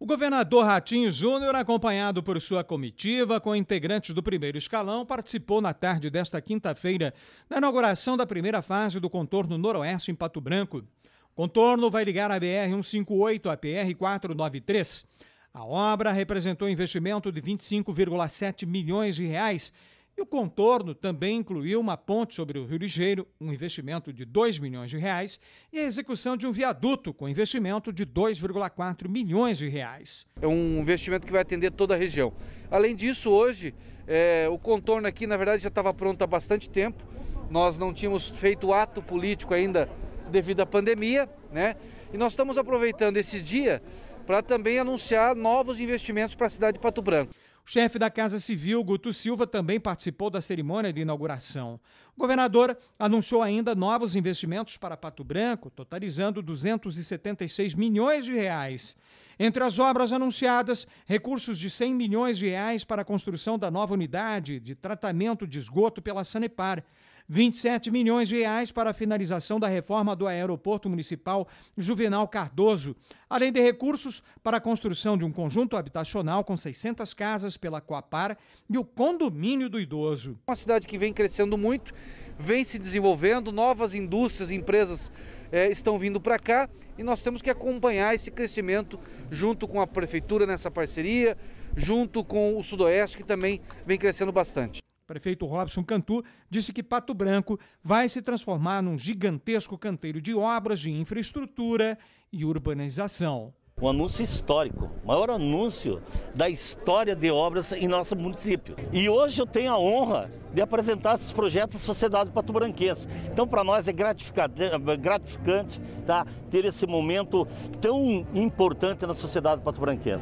O governador Ratinho Júnior, acompanhado por sua comitiva com integrantes do primeiro escalão, participou na tarde desta quinta-feira da inauguração da primeira fase do contorno noroeste em Pato Branco. O contorno vai ligar a BR 158 à PR 493. A obra representou investimento de 25,7 milhões de reais e o contorno também incluiu uma ponte sobre o Rio Ligeiro, um investimento de 2 milhões de reais, e a execução de um viaduto com investimento de 2,4 milhões de reais. É um investimento que vai atender toda a região. Além disso, hoje, é, o contorno aqui, na verdade, já estava pronto há bastante tempo. Nós não tínhamos feito ato político ainda devido à pandemia, né? E nós estamos aproveitando esse dia para também anunciar novos investimentos para a cidade de Pato Branco. O chefe da Casa Civil, Guto Silva, também participou da cerimônia de inauguração. O governador anunciou ainda novos investimentos para Pato Branco, totalizando 276 milhões de reais. Entre as obras anunciadas, recursos de 100 milhões de reais para a construção da nova unidade de tratamento de esgoto pela Sanepar, 27 milhões de reais para a finalização da reforma do Aeroporto Municipal Juvenal Cardoso, além de recursos para a construção de um conjunto habitacional com 600 casas pela Coapar e o condomínio do idoso. Uma cidade que vem crescendo muito, vem se desenvolvendo, novas indústrias e empresas eh, estão vindo para cá e nós temos que acompanhar esse crescimento junto com a prefeitura nessa parceria, junto com o Sudoeste que também vem crescendo bastante prefeito Robson Cantu disse que Pato Branco vai se transformar num gigantesco canteiro de obras de infraestrutura e urbanização. Um anúncio histórico, maior anúncio da história de obras em nosso município. E hoje eu tenho a honra de apresentar esses projetos à sociedade patobranquense. Então, para nós é gratificante tá, ter esse momento tão importante na sociedade patobranquense.